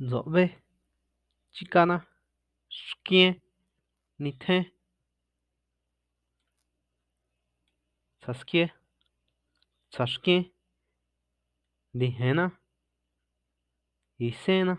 zobe chicana xkien nitjen tsjaskje tsjaxkien ndijena isena